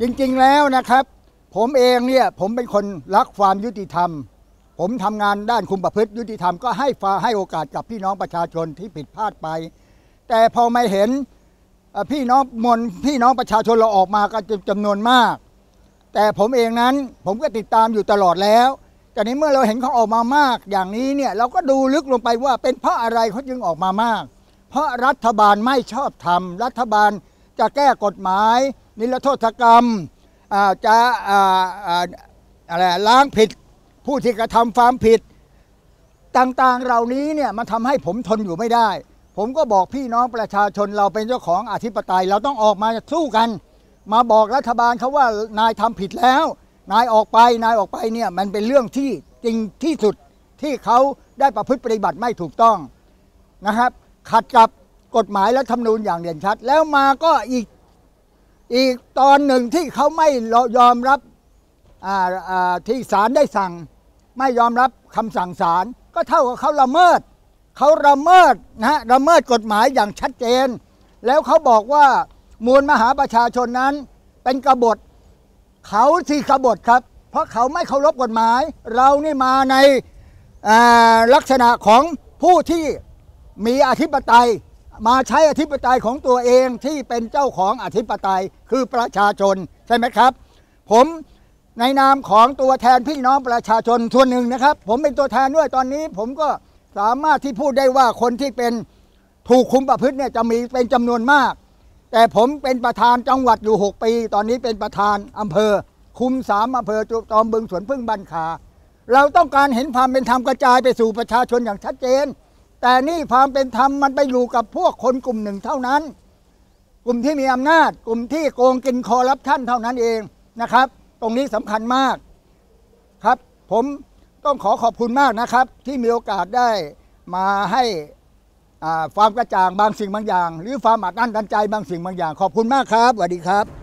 จริงๆ แล้วนะครับ ผมเองเนี่ยผมเป็นคนรักความยุติธรรม ผมทำงานด้านคุมประพฤติยุติธรรมก็ให้ฟ้าให้โอกาสกับพี่น้องประชาชนที่ผิดพลาดไป แต่พอไม่เห็นพี่น้องมวลพี่น้องประชาชนเราออกมากันจำนวนมาก แต่ผมเองนั้นผมก็ติดตามอยู่ตลอดแล้วแต่ในเมื่อเราเห็นเขาออกมามาก อย่างนี้เนี่ยเราก็ดูลึกลงไปว่าเป็นเพราะอะไรเขาจึงออกมามาก เพราะรัฐบาลไม่ชอบทำรัฐบาลจะแก้กฎหมายนิรโทษกรรมจะอะไรล้างผิดผู้ที่กระทำความผิด ต่างๆเหล่านี้เนี่ยมันทำให้ผมทนอยู่ไม่ได้ ผมก็บอกพี่น้องประชาชนเราเป็นเจ้าของอธิปไตยเราต้องออกมาสู้กัน มาบอกรัฐบาลเขาว่านายทำผิดแล้ว นายออกไปนายออกไปเนี่ยมันเป็นเรื่องที่จริงที่สุดที่เขาได้ประพฤติปฏิบัติไม่ถูกต้องนะครับ ขัดกับกฎหมายและธรรมนูญอย่างเด่นชัด แล้วมาก็อีกอีกตอนหนึ่งที่เขาไม่ยอมรับที่ศาลได้สั่ง ไม่ยอมรับคำสั่งศาลก็เท่ากับเขาละเมิด เขาละเมิดนะฮะละเมิดกฎหมายอย่างชัดเจน แล้วเขาบอกว่ามวลมหาประชาชนนั้นเป็นกบฏเขาที่กบฏครับ เพราะเขาไม่เคารพกฎหมาย เรานี่มาในลักษณะของผู้ที่มีอธิปไตยมาใช้อธิปไตยของตัวเองที่เป็นเจ้าของอธิปไตยคือประชาชนใช่ไหมครับ ผมในนามของตัวแทนพี่น้องประชาชนส่วนหนึ่งนะครับ ผมเป็นตัวแทนด้วยตอนนี้ ผมก็สามารถที่พูดได้ว่าคนที่เป็นถูกคุมประพฤติเนี่ยจะมีเป็นจำนวนมาก แต่ผมเป็นประธานจังหวัดอยู่ 6 ปี ตอนนี้เป็นประธานอำเภอ คุมสามอำเภอจุตอมบึงสวนพึ่งบันคา เราต้องการเห็นความเป็นธรรมกระจายไปสู่ประชาชนอย่างชัดเจนแต่นี่ความเป็นธรรมมันไปอยู่กับพวกคนกลุ่มหนึ่งเท่านั้น กลุ่มที่มีอำนาจกลุ่มที่โกงกินคอรับท่านเท่านั้นเองนะครับ ตรงนี้สำคัญมากครับ ผมต้องขอขอบคุณมากนะครับ ที่มีโอกาสได้มาให้ความกระจ่างบางสิ่งบางอย่าง หรือความอัดอั้นตันใจบางสิ่งบางอย่าง ขอบคุณมากครับสวัสดีครับ